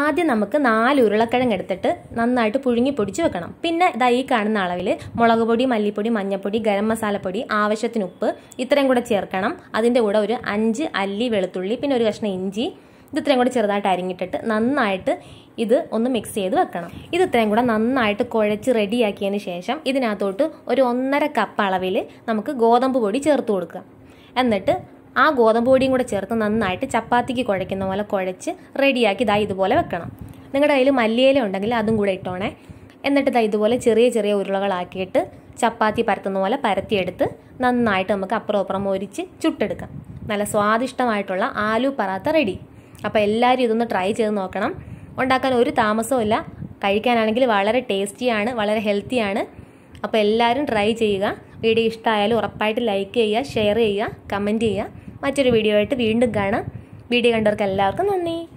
ആദ്യം നമുക്ക് നാല് ഉരുളക്കിഴങ്ങ് എടുത്തിട്ട് നന്നായിട്ട് പുഴുങ്ങി പൊടിച്ച് വെക്കണം പിന്നെ ഇതാ ഈ കാണുന്ന അളവിൽ മുളക് പൊടി മല്ലിപ്പൊടി മഞ്ഞൾപ്പൊടി ഗരം മസാലപ്പൊടി ആവശ്യത്തിന് ഉപ്പ് ഇത്രയും കൂടെ ചേർക്കണം അതിൻ്റെ കൂടെ ഒരു അഞ്ച് അല്ലി വെളുത്തുള്ളി പിന്നെ ഒരു കഷ്ണം ഇഞ്ചി ഇത് ഇത്രയും കൂടെ ചെറുതായിട്ട് അരിഞ്ഞിട്ടിട്ട് നന്നായിട്ട് ഇത് ഒന്ന് മിക്സ് ചെയ്ത് വെക്കണം ഇത് ഇത്രയും കൂടെ നന്നായിട്ട് കുഴച്ച് റെഡിയാക്കിയതിന് ശേഷം ഇതിനകത്തോട്ട് ഒരു ഒന്നര കപ്പ് അളവിൽ നമുക്ക് ഗോതമ്പ് പൊടി ചേർത്ത് കൊടുക്കുക എന്നിട്ട് ആ ഗോതമ്പ് പൊടിയും കൂടെ ചേർത്ത് നന്നായിട്ട് ചപ്പാത്തിക്ക് കുഴയ്ക്കുന്ന പോലെ കുഴച്ച് റെഡിയാക്കി ദാ ഇതുപോലെ വെക്കണം നിങ്ങളുടെ കയ്യിൽ മല്ലിയില ഉണ്ടെങ്കിൽ അതും കൂടെ ഇട്ടോണേ എന്നിട്ട് ദാ ഇതുപോലെ ചെറിയ ചെറിയ ഉരുളകളാക്കിയിട്ട് ചപ്പാത്തി പരത്തുന്ന പോലെ പരത്തിയെടുത്ത് നന്നായിട്ട് നമുക്ക് അപ്പുറം അപ്പുറം ഒരിച്ച് ചുട്ടെടുക്കാം നല്ല സ്വാദിഷ്ടമായിട്ടുള്ള ആലു പറാത്ത റെഡി അപ്പോൾ എല്ലാവരും ഇതൊന്ന് ട്രൈ ചെയ്ത് നോക്കണം ഉണ്ടാക്കാൻ ഒരു താമസവും കഴിക്കാനാണെങ്കിൽ വളരെ ടേസ്റ്റിയാണ് വളരെ ഹെൽത്തിയാണ് അപ്പോൾ എല്ലാവരും ട്രൈ ചെയ്യുക വീഡിയോ ഇഷ്ടമായാലും ഉറപ്പായിട്ട് ലൈക്ക് ചെയ്യുക ഷെയർ ചെയ്യുക കമൻറ്റ് ചെയ്യുക മറ്റൊരു വീഡിയോ ആയിട്ട് വീണ്ടും കാണാം വീഡിയോ കണ്ടവർക്ക് എല്ലാവർക്കും നന്ദി